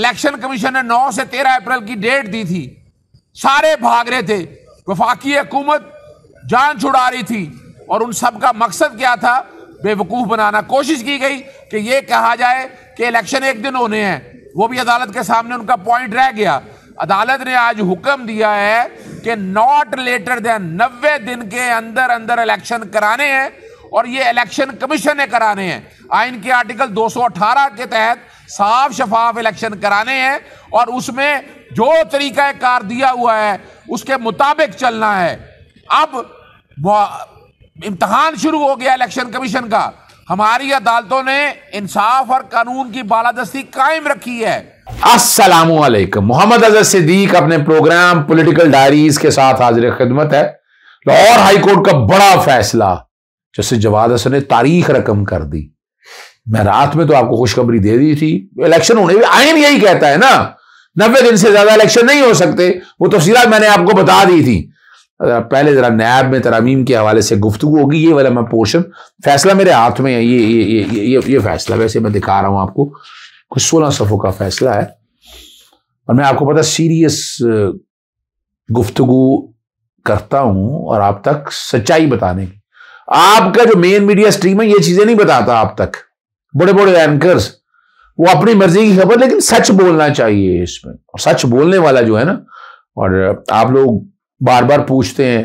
election commission ने 9 से 13 अप्रैल की डेट दी थी सारे भाग रहे थे वफाकी हुकूमत जान छुड़ा रही थी और उन सब का मकसद क्या था बेवकूफ़ बनाना कोशिश की गई कि यह कहा जाए कि इलेक्शन एक दिन होने हैं वो भी अदालत के सामने उनका पॉइंट रह गया अदालत ने आज हुक्म दिया है कि नॉट लेटर देन नब्बे दिन के अंदर अंदर इलेक्शन कराने हैं और ये इलेक्शन कमीशन ने कराने हैं आइन के आर्टिकल 218 के तहत साफ शफाफ इलेक्शन कराने हैं और उसमें जो तरीका कार दिया हुआ है उसके मुताबिक चलना है अब इम्तहान शुरू हो गया इलेक्शन कमीशन का हमारी अदालतों ने इंसाफ और कानून की बालादस्ती कायम रखी है असलम मोहम्मद अजहर सिद्दीक अपने प्रोग्राम पॉलिटिकल डायरीज के साथ हाजिर खिदमत है लाहौर हाईकोर्ट का बड़ा फैसला जैसे जवाद ने तारीख रकम कर दी मैं रात में तो आपको खुशखबरी दे दी थी इलेक्शन होने भी आइन यही कहता है ना नब्बे दिन से ज्यादा इलेक्शन नहीं हो सकते वो तफसीला तो मैंने आपको बता दी थी पहले जरा नैब में तरामीम के हवाले से गुफ्तु होगी ये वाला मैं पोर्शन फैसला मेरे हाथ में है ये ये ये ये ये, ये फैसला वैसे मैं दिखा रहा हूँ आपको कुछ सोलह सफ़ों का फैसला है और मैं आपको पता सीरियस गुफ्तगु करता हूँ और आप तक सच्चाई बताने की आपका जो मेन मीडिया स्ट्रीम है ये चीज़ें नहीं बताता आप तक बड़े बड़े एंकर्स वो अपनी मर्जी की खबर लेकिन सच बोलना चाहिए इसमें और सच बोलने वाला जो है ना और आप लोग बार बार पूछते हैं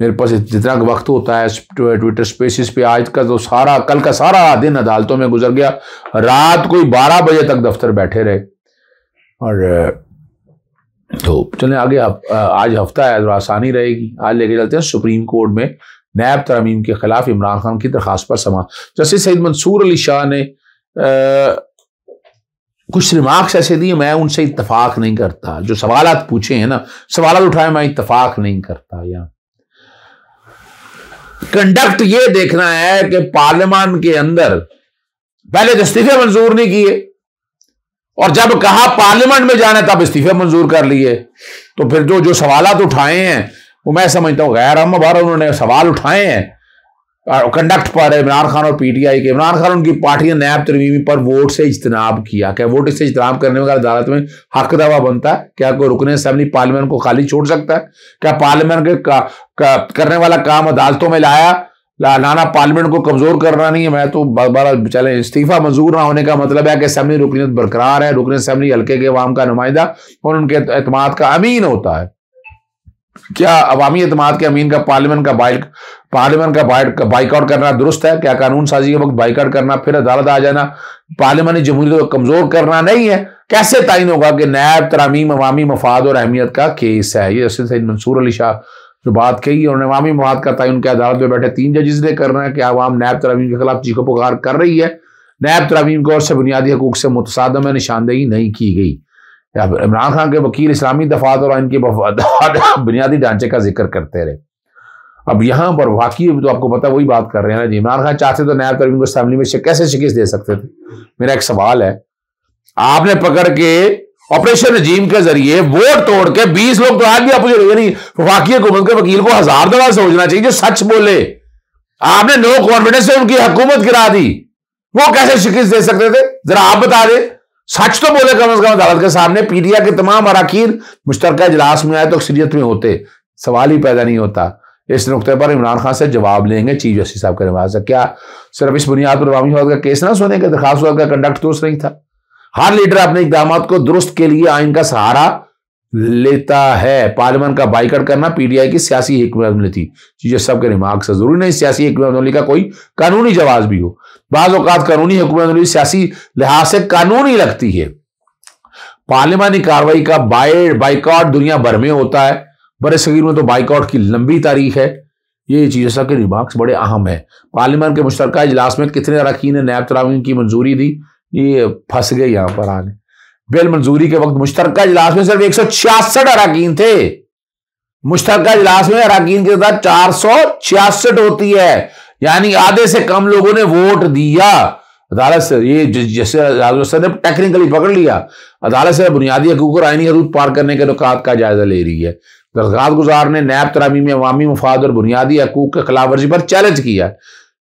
मेरे पास जितना वक्त होता है ट्विटर स्पेसिस पे आज का तो सारा कल का सारा दिन अदालतों में गुजर गया रात कोई बारह बजे तक दफ्तर बैठे रहे और तो चले आगे आप आज हफ्ता है तो आसानी रहेगी आज लेके चलते हैं सुप्रीम कोर्ट में नैब तरमीम के खिलाफ इमरान खान की दरख्वास्त पर समा जस्टिस सईद मंसूर अली शाह ने आ, कुछ रिमार्क्स ऐसे दिए मैं उनसे इतफाक नहीं करता जो सवाल पूछे हैं ना सवाल उठाए मैं इतफाक नहीं करता या कंडक्ट ये देखना है कि पार्लियामान के अंदर पहले तो इस्तीफे मंजूर नहीं किए और जब कहा पार्लियामेंट में जाना तब इस्तीफे मंजूर कर लिए तो फिर जो जो सवाल उठाए हैं वो मैं समझता हूँ गैर अहम बार उन्होंने सवाल उठाए हैं कंडक्ट पर इमरान खान और पीटीआई के इमरान खान उनकी पार्टी ने नैब तरमीमी पर वोट से इजतनाब किया क्या वोट से इजतनाब करने वाले अदालत में हक दवा बनता है क्या कोई रुकने असम्बली पार्लियामेंट को खाली छोड़ सकता है क्या पार्लियामेंट के का, का, करने वाला काम अदालतों में लाया लाना पार्लियामेंट को कमजोर करना नहीं है मैं तो बार बार चले इस्तीफा मंजूर ना होने का मतलब है कि सबनी रुकनीत बरकरार है रुकने असम्बली हल्के के वाम का नुमाइंदा और उनके अतमाद का अमीन होता है क्या अवामी अतमाद के अमीन का पार्लियामेंट का बाइक पार्लियामेंट का बाइकआउट करना दुरुस्त है क्या कानून साजी के वक्त बाइकआउट करना फिर अदालत आ जाना पार्लियामानी जमहूरियत को कमजोर करना नहीं है कैसे तयन होगा कि नायब तरामीम अवामी मफाद और अहमियत का केस है ये सैद मंसूर अली शाह जो बात कही और अवामी मफाद का तयन क्या अदालत में बैठे तीन जजेस ने करना है कि आवाम नायब तरामीम के खिलाफ चीखो पुकार कर रही है नायब तरामीम को और से बुनियादी हकूक से मुतसादम में निशानदेही नहीं की गई इमरान खान के वकील इस्लामी दफात और इनके बुनियादी ढांचे का जिक्र करते रहे अब यहां पर वाकई तो आपको पता वही बात कर रहे हैं ना जी इमरान खान चाहते तो नया तरीन को असेंबली में कैसे शिकस्त दे सकते थे मेरा एक सवाल है आपने पकड़ के ऑपरेशन रजीम के जरिए वोट तोड़ के बीस लोग तो आज भी अपोजिट वाकई हुकूमत के वकील को हजार दफा सोचना चाहिए जो सच बोले आपने नो कॉन्फिडेंस से उनकी हुकूमत गिरा दी वो कैसे शिकस्त दे सकते थे जरा आप बता दें सच तो बोले कम अज कम अदालत के सामने पीडिया के तमाम अरकिन मुश्तर इजलास में आए तो अक्सरियत में होते सवाल ही पैदा नहीं होता इस नुकते पर इमरान खान से जवाब लेंगे चीफ जस्टिस साहब के नवाज से क्या सिर्फ इस बुनियाद पर वामी का केस ना सुने के दरखास्त का कंडक्ट दुरुस्त नहीं था हर लीडर अपने इकदाम को दुरुस्त के लिए आइन का सहारा लेता है पार्लियामेंट का बाइकट करना पीडीआई की सियासी हिकमत में थी चीजें सबके दिमाग से जरूरी नहीं सियासी हिकमत का कोई कानूनी जवाब भी हो बाज औकात कानूनी हुकूमत सियासी लिहाज से कानूनी लगती है पार्लियामानी कार्रवाई का बाय बाइकआउट दुनिया भर में होता है बड़े सगीर में तो बाइकआउट की लंबी तारीख है ये चीज़ें सबके रिमार्क्स बड़े अहम है पार्लियामेंट के मुश्तरक इजलास में कितने अरकिन ने नैब तरावीन की मंजूरी दी ये फंस गए यहाँ पर आने बिल मंजूरी के वक्त मुश्तर इजलास में सिर्फ एक सौ छियासठ अरकान थे मुश्तर इजलास में अरकान की तादाद चार सौ छियासठ होती है यानी आधे से कम लोगों ने वोट दिया अदालत से ये जैसे ने टेक्निकली पकड़ लिया अदालत से बुनियादी हकूक और आइनी हदूद पार करने के नुकात का जायजा ले रही है दरख्वास्त गुजार ने नैब तरामी में अवामी मफाद और बुनियादी हकूक के खिलाफ वर्जी पर चैलेंज किया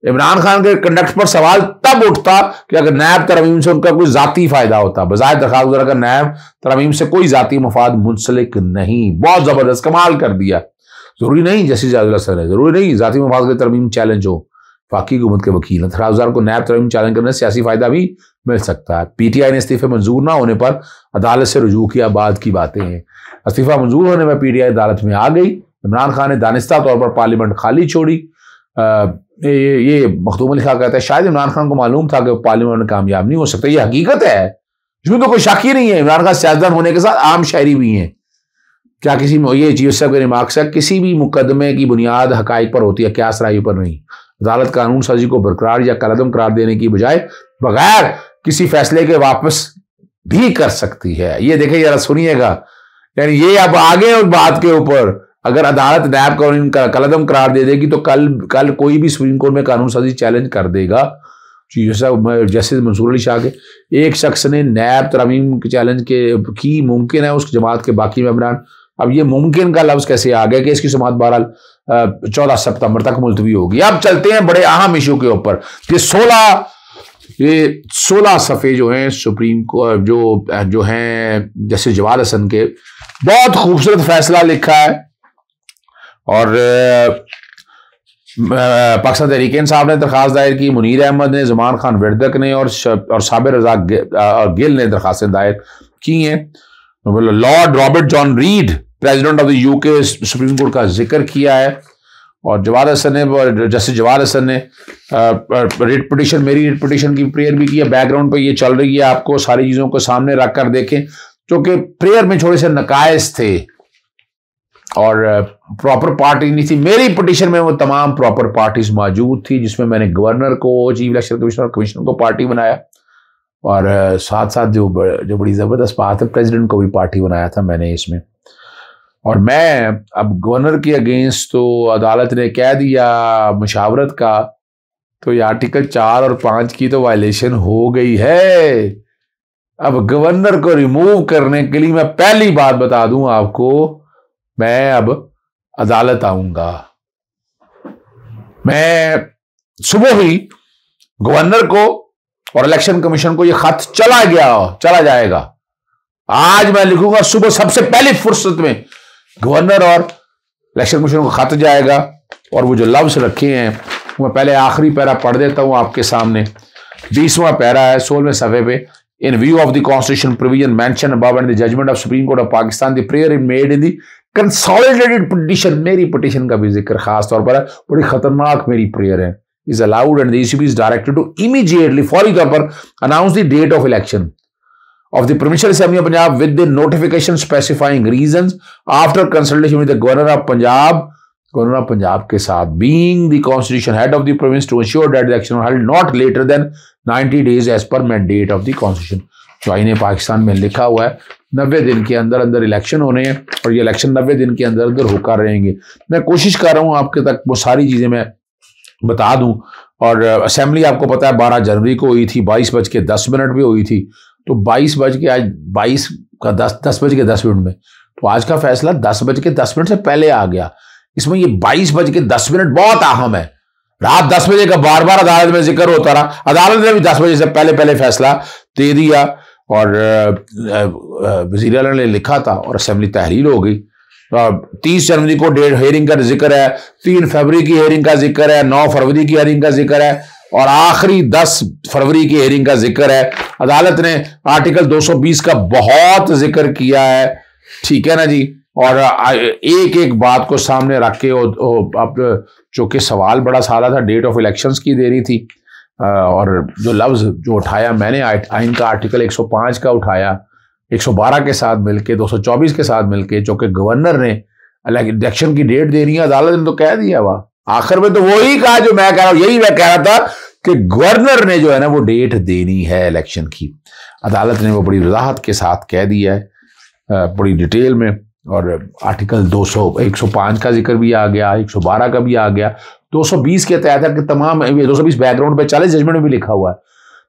इमरान खान के कंडक्ट पर सवाल तब उठता कि अगर नायब तरमीम से उनका कोई जाति फायदा होता बजाय दरखास्त अगर नायब तरमीम से कोई जाति मफाद मुंसलिक नहीं बहुत जबरदस्त कमाल कर दिया जरूरी नहीं जैसी सर है जरूरी नहीं जाति मफाद के तरमीम चैलेंज हो बाकी हुकूमत के वकील हैं अथराजार को नायब तरमीम चैलेंज करने से सियासी फायदा भी मिल सकता है पीटीआई ने इस्तीफे मंजूर ना होने पर अदालत से रजू किया बाद की बातें हैं इस्तीफा मंजूर होने पर आई अदालत में आ गई इमरान खान ने दानिस्ता तौर पर पार्लियामेंट खाली छोड़ी ये ये मखदूम अली खान कहता है शायद इमरान खान को मालूम था कि पार्लियामेंट में कामयाब नहीं हो सकता ये हकीकत है इसमें तो कोई शक ही नहीं है इमरान खान सियासदान होने के साथ आम शायरी भी हैं क्या किसी ये चीज साहब के रिमार्क्स है किसी भी मुकदमे की बुनियाद हक पर होती है क्या सराई पर नहीं अदालत कानून साजी को बरकरार या कलदम करार देने की बजाय बगैर किसी फैसले के वापस भी कर सकती है ये देखे जरा सुनिएगा यानी ये अब आगे और बात के ऊपर अगर अदालत नैब कानून का कलदम करार दे देगी तो कल कल कोई भी सुप्रीम कोर्ट में कानून साजी चैलेंज कर देगा जैसा जस्टिस मंसूर अली शाह के एक शख्स ने नैब तरमीम के चैलेंज के की मुमकिन है उस जमात के बाकी मेम्बरान अब ये मुमकिन का लफ्ज़ कैसे आ गया कि इसकी समात बहरहाल चौदह सितंबर तक मुलतवी होगी अब चलते हैं बड़े अहम इशू के ऊपर कि सोलह ये सोलह सफ़े जो हैं सुप्रीम को जो जो हैं जस्टिस जवाद हसन के बहुत खूबसूरत फैसला लिखा है और पाकिस्तान तहरीक साहब ने दरखास्त दायर की मुनीर अहमद ने जमान खान विरदक ने और और साबिर रजाक गिल ने दरखास्तें दायर की हैं Lord Robert John Reed president of the UK Supreme Court का जिक्र किया है और जवाद हसन ने जस्टिस जवाद हसन ने रिट पटिशन मेरी रिट पटिशन की प्रेयर भी की है बैकग्राउंड पर यह चल रही है आपको सारी चीज़ों को सामने रख कर देखें क्योंकि प्रेयर में थोड़े से नकायस थे और प्रॉपर पार्टी नहीं थी मेरी पटिशन में वो तमाम प्रॉपर पार्टीज मौजूद थी जिसमें मैंने गवर्नर को चीफ इलेक्शन कमिश्नर और कमिश्नर को पार्टी बनाया और साथ साथ जो जो बड़ी ज़बरदस्त बात है प्रेसिडेंट को भी पार्टी बनाया था मैंने इसमें और मैं अब गवर्नर के अगेंस्ट तो अदालत ने कह दिया मुशावरत का तो ये आर्टिकल चार और पाँच की तो वायलेशन हो गई है अब गवर्नर को रिमूव करने के लिए मैं पहली बात बता दूं आपको मैं अब अदालत आऊंगा मैं सुबह ही गवर्नर को और इलेक्शन कमीशन को यह खत चला गया चला जाएगा आज मैं लिखूंगा सुबह सबसे पहली फुर्सत में गवर्नर और इलेक्शन कमीशन को खत जाएगा और वो जो लफ्स रखे हैं मैं पहले आखिरी पैरा पढ़ देता हूं आपके सामने बीसवा पैरा है सोलहवें सफे पे in view of the provision provision mentioned above and the of of supreme court of in the in made consolidated petition मेरी पिटिशन का भी जिक्र खास तौर पर है बड़ी खतरनाक मेरी प्रेयर है is allowed and the ECP is directed to immediately फौरी तौर पर announce the date of election of the provincial assembly of Punjab with the notification specifying reason after consultation with the governor of Punjab governor of Punjab के साथ being the constitution head of the province to ensure that the election held not later than ninety days as per मैं date of the constitution जो आईने पाकिस्तान में लिखा हुआ है नब्बे दिन के अंदर अंदर इलेक्शन होने हैं और ये इलेक्शन नब्बे दिन के अंदर अंदर होकर रहेंगे मैं कोशिश कर रहा हूँ आपके तक वो सारी चीज़ें मैं बता दूं और असेंबली आपको पता है बारह जनवरी को हुई थी बाईस बज के दस मिनट भी हुई थी तो बाईस बज के आज बाईस का दस दस बज के दस मिनट में तो आज का फैसला दस बज के दस मिनट से पहले आ गया इसमें ये बाईस बज के दस मिनट बहुत अहम है रात दस बजे का बार बार अदालत में जिक्र होता रहा अदालत ने भी दस बजे से पहले पहले फैसला दे दिया और वजी ने लिखा था और असम्बली तहरीर हो गई तीस जनवरी को डेढ़ हेयरिंग का जिक्र है तीन फरवरी की हेयरिंग का जिक्र है नौ फरवरी की हेयरिंग का जिक्र है और आखिरी दस फरवरी की हेयरिंग का जिक्र है अदालत ने आर्टिकल 220 का बहुत जिक्र किया है ठीक है ना जी और एक एक बात को सामने रख के अब सवाल बड़ा सारा था डेट ऑफ इलेक्शंस की दे रही थी और जो लफ्ज जो उठाया मैंने आइन का आर्टिकल 105 का उठाया 112 के साथ मिलके 224 के साथ मिलके चूंकि गवर्नर ने इलेक्शन की डेट देनी है अदालत ने तो कह दिया वाह आखिर में तो वही कहा जो मैं कह रहा हूं यही मैं कह रहा था कि गवर्नर ने जो है ना वो डेट देनी है इलेक्शन की अदालत ने वो बड़ी वजाहत के साथ कह दिया है बड़ी डिटेल में और आर्टिकल 200 105 का जिक्र भी आ गया 112 का भी आ गया 220 के तहत है कि तमाम 220 बैकग्राउंड पे 40 जजमेंट में भी लिखा हुआ है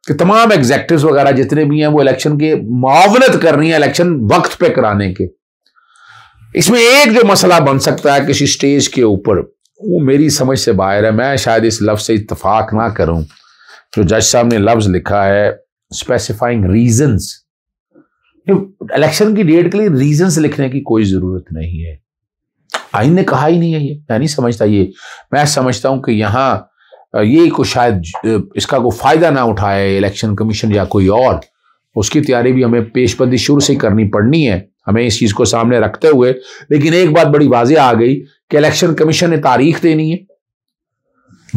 कि तमाम एग्जेक्टिव वगैरह जितने भी हैं वो इलेक्शन के मावनत कर रही है इलेक्शन वक्त पे कराने के इसमें एक जो मसला बन सकता है किसी स्टेज के ऊपर वो मेरी समझ से बाहर है मैं शायद इस लफ्ज़ से इतफाक ना करूं जो जज साहब ने लफ्ज़ लिखा है स्पेसिफाइंग रीजन इलेक्शन की डेट के लिए रीजन लिखने की कोई ज़रूरत नहीं है आइन ने कहा ही नहीं है ये मैं नहीं समझता ये मैं समझता हूं कि यहां ये को शायद इसका कोई फ़ायदा ना उठाए इलेक्शन कमीशन या कोई और उसकी तैयारी भी हमें पेशबंदी शुरू से करनी पड़नी है हमें इस चीज़ को सामने रखते हुए लेकिन एक बात बड़ी वाजह आ गई कि इलेक्शन कमीशन ने तारीख देनी है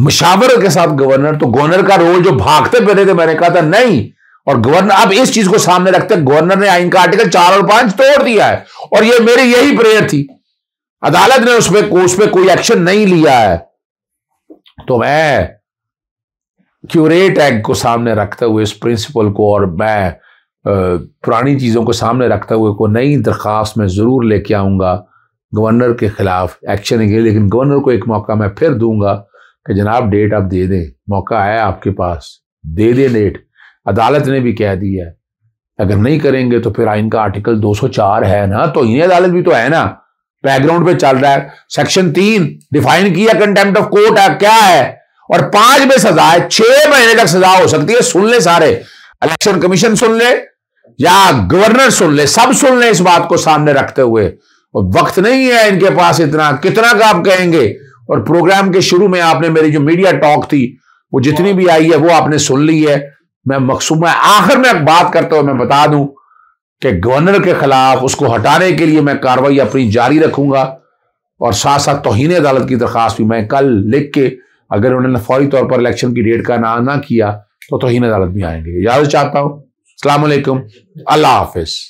मशावर के साथ गवर्नर तो गवर्नर का रोल जो भागते फिरे थे मैंने कहा था नहीं और गवर्नर अब इस चीज को सामने रखते गवर्नर ने आइन का आर्टिकल चार और पांच तोड़ दिया है और ये मेरी यही प्रेयर थी अदालत ने उसमें उस पर कोई एक्शन नहीं लिया है तो मैं क्यूरेट एक्ट को सामने रखते हुए इस प्रिंसिपल को और मैं पुरानी चीज़ों को सामने रखते हुए को नई दरख्वास्त में ज़रूर लेके आऊँगा गवर्नर के ख़िलाफ़ एक्शन के लेकिन गवर्नर को एक मौका मैं फिर दूंगा कि जनाब डेट आप दे दें मौका है आपके पास दे दें डेट अदालत ने भी कह दिया है अगर नहीं करेंगे तो फिर आइन का आर्टिकल 204 है ना तो ये अदालत भी तो है ना बैकग्राउंड पे चल रहा है सेक्शन तीन डिफाइन किया कंटेम्प्ट ऑफ कोर्ट है क्या है और पांच में सजा है छह महीने तक सजा हो सकती है सुन ले सारे इलेक्शन कमीशन सुन ले या गवर्नर सुन ले सब सुन ले इस बात को सामने रखते हुए और वक्त नहीं है इनके पास इतना कितना का आप कहेंगे और प्रोग्राम के शुरू में आपने मेरी जो मीडिया टॉक थी वो जितनी भी आई है वो आपने सुन ली है मैं मकसूम आखिर में बात करते हूं मैं बता दूं कि गवर्नर के खिलाफ उसको हटाने के लिए मैं कार्रवाई अपनी जारी रखूंगा और साथ साथ तोहन अदालत की दरख्वास्त भी मैं कल लिख के अगर उन्होंने फौरी तौर पर इलेक्शन की डेट का ना ना किया तो तोहन अदालत भी आएंगे याद चाहता हूँ अल्लाह हाफिज़